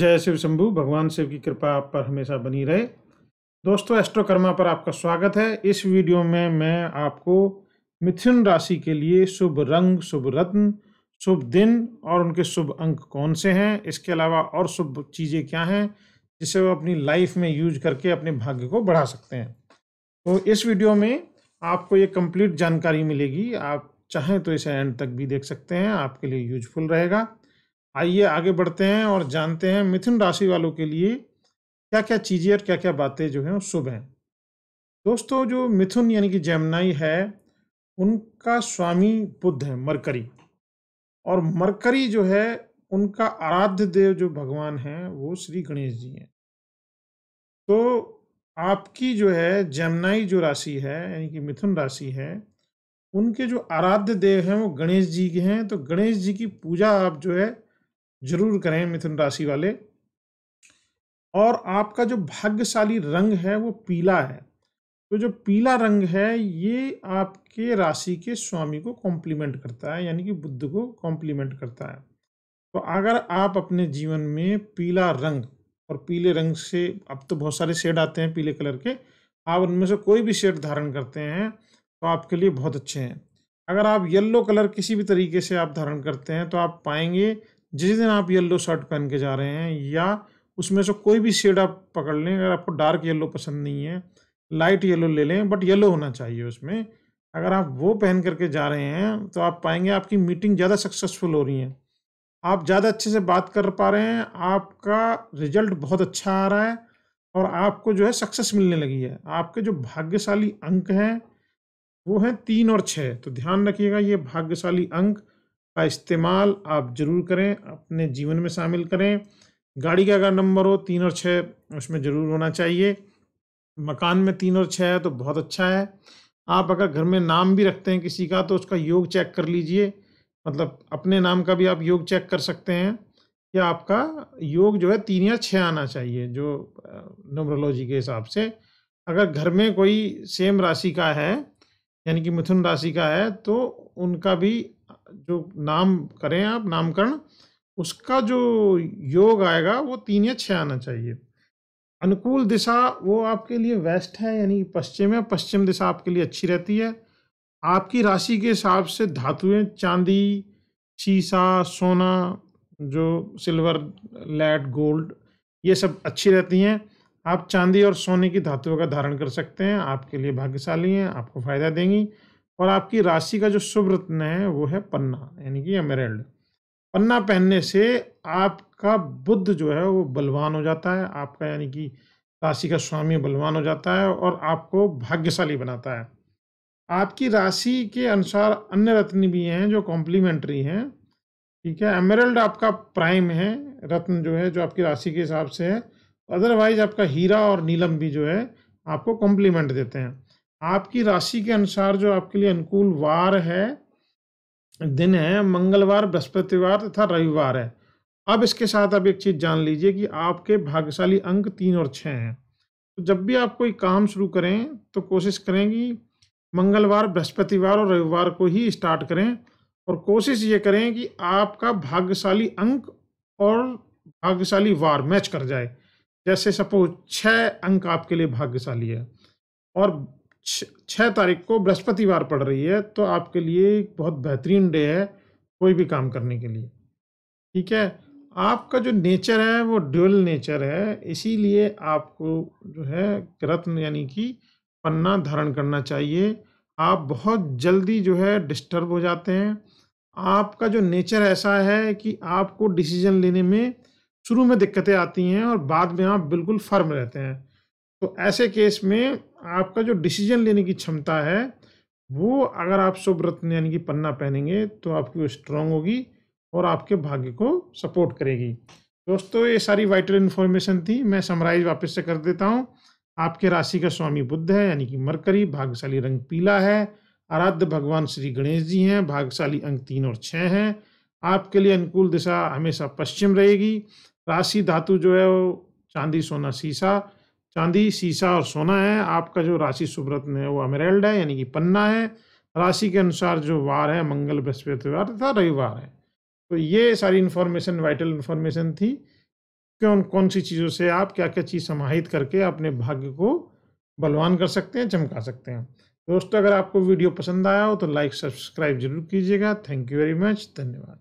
जय शिव शंभु भगवान शिव की कृपा आप पर हमेशा बनी रहे दोस्तों एस्ट्रोकर्मा पर आपका स्वागत है इस वीडियो में मैं आपको मिथुन राशि के लिए शुभ रंग शुभ रत्न शुभ दिन और उनके शुभ अंक कौन से हैं इसके अलावा और शुभ चीज़ें क्या हैं जिसे वो अपनी लाइफ में यूज करके अपने भाग्य को बढ़ा सकते हैं तो इस वीडियो में आपको ये कम्प्लीट जानकारी मिलेगी आप चाहें तो इसे एंड तक भी देख सकते हैं आपके लिए यूजफुल रहेगा आइए आगे बढ़ते हैं और जानते हैं मिथुन राशि वालों के लिए क्या क्या चीज़ें और क्या क्या बातें जो हैं शुभ हैं दोस्तों जो मिथुन यानी कि जैमनाई है उनका स्वामी बुद्ध है मरकरी और मरकरी जो है उनका आराध्य देव जो भगवान है वो श्री गणेश जी हैं तो आपकी जो है जैमनाई जो राशि है यानी कि मिथुन राशि है उनके जो आराध्य देव हैं वो गणेश जी के हैं तो गणेश जी की पूजा आप जो है जरूर करें मिथुन राशि वाले और आपका जो भाग्यशाली रंग है वो पीला है तो जो पीला रंग है ये आपके राशि के स्वामी को कॉम्प्लीमेंट करता है यानी कि बुद्ध को कॉम्प्लीमेंट करता है तो अगर आप अपने जीवन में पीला रंग और पीले रंग से अब तो बहुत सारे शेड आते हैं पीले कलर के आप उनमें से कोई भी शेड धारण करते हैं तो आपके लिए बहुत अच्छे हैं अगर आप येल्लो कलर किसी भी तरीके से आप धारण करते हैं तो आप पाएंगे जिस दिन आप येलो शर्ट पहन के जा रहे हैं या उसमें से कोई भी शेड आप पकड़ लें अगर आपको डार्क येलो पसंद नहीं है लाइट येलो ले लें बट येलो होना चाहिए उसमें अगर आप वो पहन करके जा रहे हैं तो आप पाएंगे आपकी मीटिंग ज़्यादा सक्सेसफुल हो रही है आप ज़्यादा अच्छे से बात कर पा रहे हैं आपका रिजल्ट बहुत अच्छा आ रहा है और आपको जो है सक्सेस मिलने लगी है आपके जो भाग्यशाली अंक हैं वो हैं तीन और छः तो ध्यान रखिएगा ये भाग्यशाली अंक का इस्तेमाल आप ज़रूर करें अपने जीवन में शामिल करें गाड़ी का अगर नंबर हो तीन और छः उसमें ज़रूर होना चाहिए मकान में तीन और छः है तो बहुत अच्छा है आप अगर घर में नाम भी रखते हैं किसी का तो उसका योग चेक कर लीजिए मतलब अपने नाम का भी आप योग चेक कर सकते हैं या आपका योग जो है तीन या छः आना चाहिए जो न्यूमरोलॉजी के हिसाब से अगर घर में कोई सेम राशि का है यानी कि मिथुन राशि का है तो उनका भी जो नाम करें आप नामकरण उसका जो योग आएगा वो तीन या छः आना चाहिए अनुकूल दिशा वो आपके लिए वेस्ट है यानी पश्चिम है पश्चिम दिशा आपके लिए अच्छी रहती है आपकी राशि के हिसाब से धातुएं चांदी शीशा सोना जो सिल्वर लेड गोल्ड ये सब अच्छी रहती हैं आप चांदी और सोने की धातुओं का धारण कर सकते हैं आपके लिए भाग्यशाली हैं आपको फ़ायदा देंगी और आपकी राशि का जो शुभ रत्न है वो है पन्ना यानी कि अमेरल्ड पन्ना पहनने से आपका बुद्ध जो है वो बलवान हो जाता है आपका यानी कि राशि का स्वामी बलवान हो जाता है और आपको भाग्यशाली बनाता है आपकी राशि के अनुसार अन्य रत्न भी हैं जो कॉम्प्लीमेंट्री हैं ठीक है एमरल्ड आपका प्राइम है रत्न जो है जो आपकी राशि के हिसाब से है अदरवाइज आपका हीरा और नीलम भी जो है आपको कॉम्प्लीमेंट देते हैं आपकी राशि के अनुसार जो आपके लिए अनुकूल वार है दिन है मंगलवार बृहस्पतिवार तथा रविवार है अब इसके साथ आप एक चीज़ जान लीजिए कि आपके भाग्यशाली अंक तीन और छः हैं तो जब भी आप कोई काम शुरू करें तो कोशिश करें कि मंगलवार बृहस्पतिवार और रविवार को ही स्टार्ट करें और कोशिश ये करें कि आपका भाग्यशाली अंक और भाग्यशाली वार मैच कर जाए जैसे सपोज छः अंक आपके लिए भाग्यशाली है और छः तारीख को बृहस्पतिवार पड़ रही है तो आपके लिए बहुत बेहतरीन डे है कोई भी काम करने के लिए ठीक है आपका जो नेचर है वो ड्यूअल नेचर है इसीलिए आपको जो है रत्न यानी कि पन्ना धारण करना चाहिए आप बहुत जल्दी जो है डिस्टर्ब हो जाते हैं आपका जो नेचर ऐसा है कि आपको डिसीजन लेने में शुरू में दिक्कतें आती हैं और बाद में आप बिल्कुल फर्म रहते हैं तो ऐसे केस में आपका जो डिसीजन लेने की क्षमता है वो अगर आप शुभ रत्न यानी कि पन्ना पहनेंगे तो आपकी वो स्ट्रांग होगी और आपके भाग्य को सपोर्ट करेगी दोस्तों ये सारी वाइटल इन्फॉर्मेशन थी मैं समराइज वापस से कर देता हूँ आपके राशि का स्वामी बुद्ध है यानी कि मरकरी भाग्यशाली रंग पीला है आराध्य भगवान श्री गणेश जी हैं भाग्यशाली अंक तीन और छः हैं आपके लिए अनुकूल दिशा हमेशा पश्चिम रहेगी राशि धातु जो है वो चांदी सोना शीशा चांदी शीशा और सोना है आपका जो राशि सुब्रतन है वो अमेरल्ड है यानी कि पन्ना है राशि के अनुसार जो वार है मंगल बृहस्पतिवार तथा रविवार है तो ये सारी इन्फॉर्मेशन वाइटल इन्फॉर्मेशन थी कौन कौन सी चीज़ों से आप क्या क्या चीज़ समाहित करके अपने भाग्य को बलवान कर सकते हैं चमका सकते हैं दोस्तों अगर आपको वीडियो पसंद आया हो तो लाइक सब्सक्राइब जरूर कीजिएगा थैंक यू वेरी मच धन्यवाद